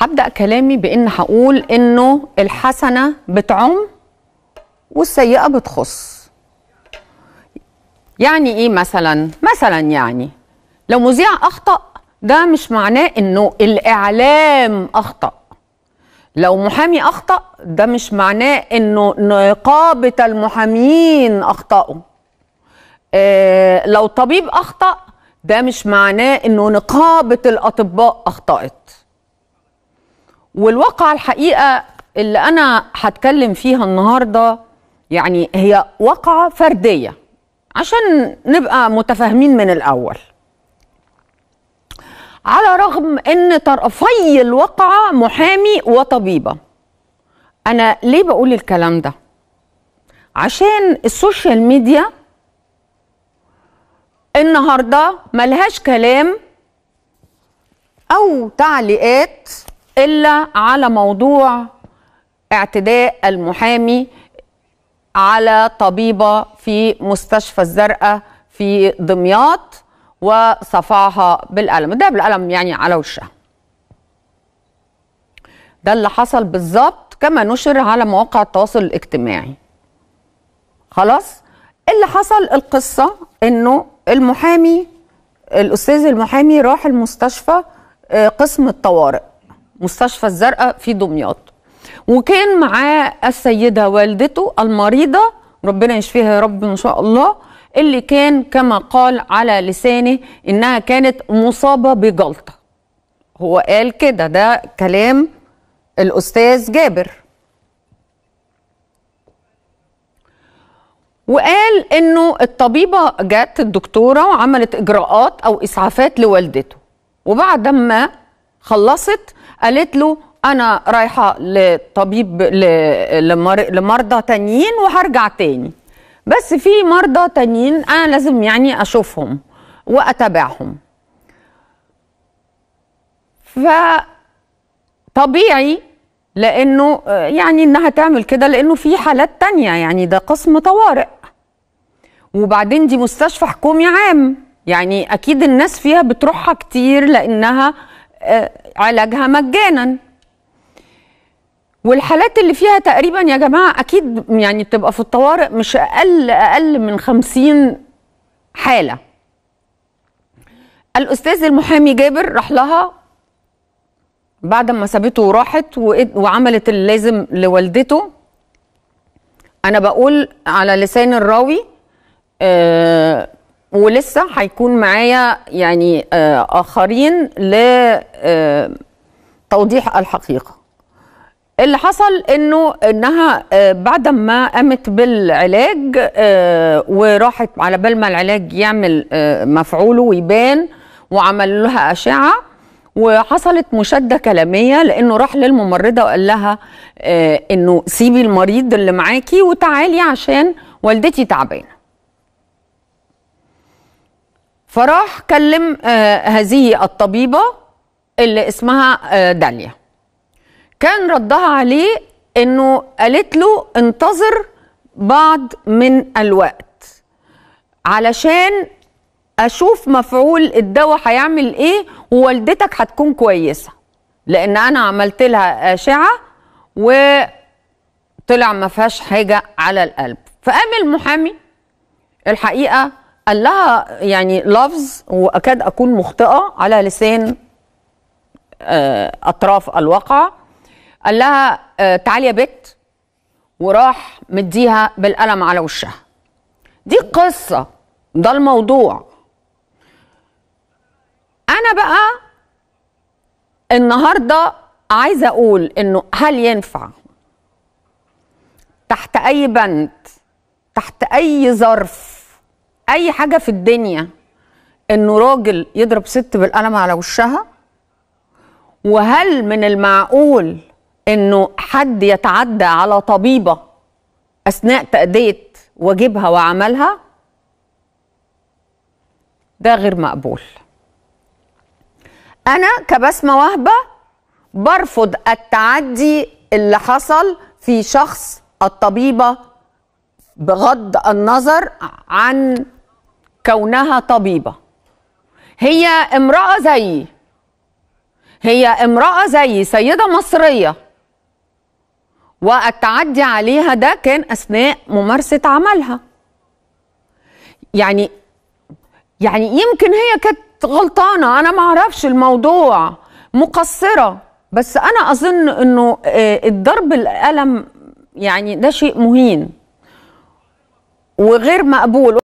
هبدا كلامي بان هقول انه الحسنه بتعم والسيئه بتخص يعني ايه مثلا مثلا يعني لو مذيع اخطا ده مش معناه انه الاعلام اخطا لو محامي اخطا ده مش معناه انه نقابه المحامين اخطاوا آه لو طبيب اخطا ده مش معناه انه نقابه الاطباء اخطات والواقعة الحقيقة اللي أنا هتكلم فيها النهاردة يعني هي واقعة فردية عشان نبقى متفاهمين من الأول على رغم أن طرفي الواقعة محامي وطبيبة أنا ليه بقول الكلام ده؟ عشان السوشيال ميديا النهارده ملهاش كلام او تعليقات الا على موضوع اعتداء المحامي على طبيبه في مستشفى الزرقاء في دمياط وصفعها بالقلم ده بالقلم يعني على وشها ده اللي حصل بالظبط كما نشر على مواقع التواصل الاجتماعي خلاص اللي حصل القصه انه المحامي الاستاذ المحامي راح المستشفى آه، قسم الطوارئ مستشفى الزرقاء في دمياط وكان معاه السيده والدته المريضه ربنا يشفيها يا رب ان شاء الله اللي كان كما قال على لسانه انها كانت مصابه بجلطه هو قال كده ده كلام الاستاذ جابر وقال انه الطبيبه جت الدكتوره وعملت اجراءات او اسعافات لوالدته وبعد ما خلصت قالت له انا رايحه لطبيب لمرضى تانيين وهرجع تاني بس في مرضى تانيين انا لازم يعني اشوفهم واتابعهم فطبيعي لانه يعني انها تعمل كده لانه في حالات تانية يعني ده قسم طوارئ وبعدين دي مستشفى حكومي عام يعني اكيد الناس فيها بتروحها كتير لانها آه، علاجها مجانا والحالات اللي فيها تقريبا يا جماعه اكيد يعني بتبقى في الطوارئ مش اقل اقل من 50 حاله الاستاذ المحامي جابر راح لها بعد ما سابته وراحت وعملت اللازم لوالدته انا بقول على لسان الراوي آه ولسه هيكون معايا يعني آه، اخرين لتوضيح آه، الحقيقه اللي حصل انه انها آه، بعد ما قامت بالعلاج وراحت على بال ما العلاج يعمل مفعوله ويبان وعمل لها اشعه وحصلت مشاده كلاميه لانه راح للممرضه وقال لها انه سيبي المريض اللي معاكي وتعالي عشان والدتي تعبانه فراح كلم آه، هذه الطبيبة اللي اسمها آه، داليا كان ردها عليه انه قالت له انتظر بعض من الوقت علشان اشوف مفعول الدواء هيعمل ايه ووالدتك هتكون كويسه لان انا عملت لها اشعه وطلع ما فيهاش حاجه على القلب فقام المحامي الحقيقه قال لها يعني لفظ واكاد اكون مخطئه على لسان آه، اطراف الواقع قال لها آه، تعالي يا بت وراح مديها بالقلم على وشها دي قصه ده الموضوع انا بقى النهارده عايزه اقول انه هل ينفع تحت اي بند تحت اي ظرف اي حاجه في الدنيا انه راجل يضرب ست بالقلم على وشها وهل من المعقول انه حد يتعدى على طبيبه اثناء تاديه واجبها وعملها ده غير مقبول انا كبسمه وهبه برفض التعدي اللي حصل في شخص الطبيبه بغض النظر عن كونها طبيبه هي امراه زيي هي امراه زيي سيده مصريه والتعدي عليها ده كان اثناء ممارسه عملها يعني يعني يمكن هي كانت غلطانه انا معرفش الموضوع مقصره بس انا اظن انه آه، الضرب القلم يعني ده شيء مهين وغير مقبول